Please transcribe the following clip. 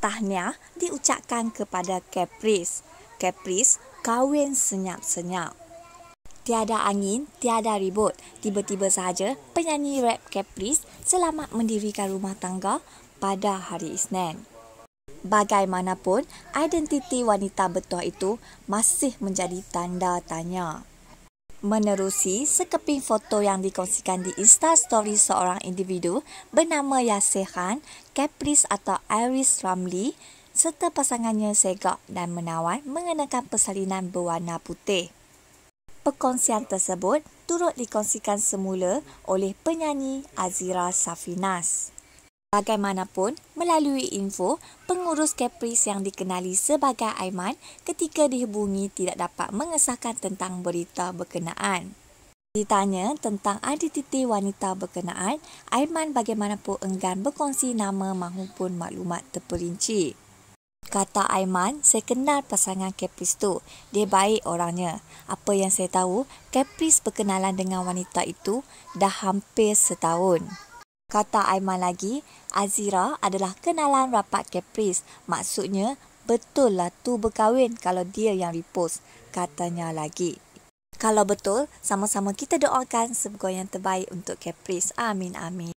tahniah diucapkan kepada Caprice. Caprice kahwin senyap-senyap. Tiada angin, tiada ribut. Tiba-tiba sahaja penyanyi rap Caprice selamat mendirikan rumah tangga pada hari Isnin. Bagaimanapun, identiti wanita bertuah itu masih menjadi tanda tanya menerusi sekeping foto yang dikongsikan di Insta Story seorang individu bernama Yasir Khan, Caprice atau Iris Ramli serta pasangannya Segok dan Menawan mengenakan persalinan berwarna putih. Perkongsian tersebut turut dikongsikan semula oleh penyanyi Azira Safinas. Bagaimanapun, melalui info, pengurus Capris yang dikenali sebagai Aiman ketika dihubungi tidak dapat mengesahkan tentang berita berkenaan. Ditanya tentang identiti wanita berkenaan, Aiman bagaimanapun enggan berkongsi nama maupun maklumat terperinci. Kata Aiman, saya kenal pasangan Capris tu. Dia baik orangnya. Apa yang saya tahu, Capris berkenalan dengan wanita itu dah hampir setahun. Kata Aiman lagi, Azira adalah kenalan rapat Caprice. Maksudnya, betul lah tu berkahwin kalau dia yang repost. Katanya lagi. Kalau betul, sama-sama kita doakan sebuah yang terbaik untuk Caprice. Amin, amin.